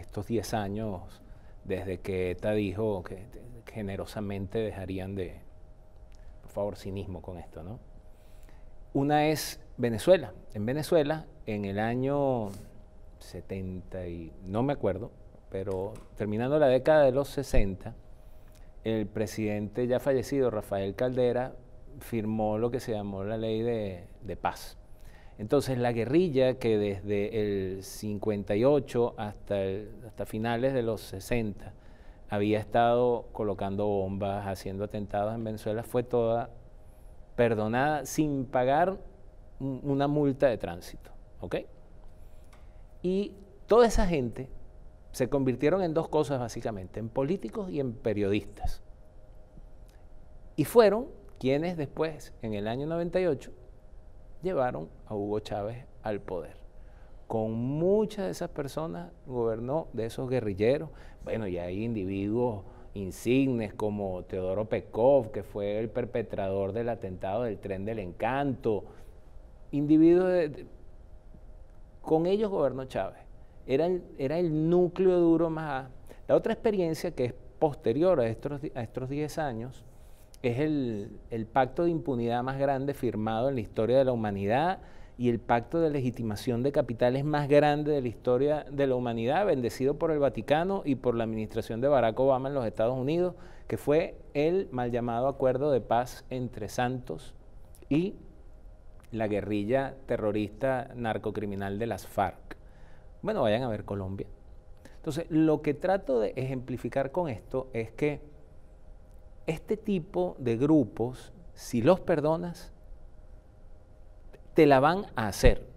estos 10 años desde que ETA dijo que generosamente dejarían de, por favor, cinismo con esto, ¿no? Una es Venezuela. En Venezuela, en el año 70 y no me acuerdo, pero terminando la década de los 60, el presidente ya fallecido, Rafael Caldera, firmó lo que se llamó la ley de paz. Entonces la guerrilla que desde el 58 hasta, finales de los 60 había estado colocando bombas, haciendo atentados en Venezuela, fue toda perdonada sin pagar una multa de tránsito. ¿ok? Y toda esa gente se convirtieron en dos cosas básicamente, en políticos y en periodistas. Y fueron quienes después, en el año 98, llevaron a Hugo Chávez al poder. Con muchas de esas personas gobernó de esos guerrilleros. Bueno, ya hay individuos insignes como Teodoro Pekov, que fue el perpetrador del atentado del tren del encanto. Individuos con ellos gobernó Chávez. Era el, era el núcleo duro más. La otra experiencia que es posterior a estos, a estos 10 años es el, pacto de impunidad más grande firmado en la historia de la humanidad y el pacto de legitimación de capitales más grande de la historia de la humanidad, bendecido por el Vaticano y por la administración de Barack Obama en los Estados Unidos, que fue el mal llamado acuerdo de paz entre Santos y la guerrilla terrorista narcocriminal de las FARC. Bueno, vayan a ver Colombia. Entonces, lo que trato de ejemplificar con esto es que este tipo de grupos, si los perdonas, te la van a hacer.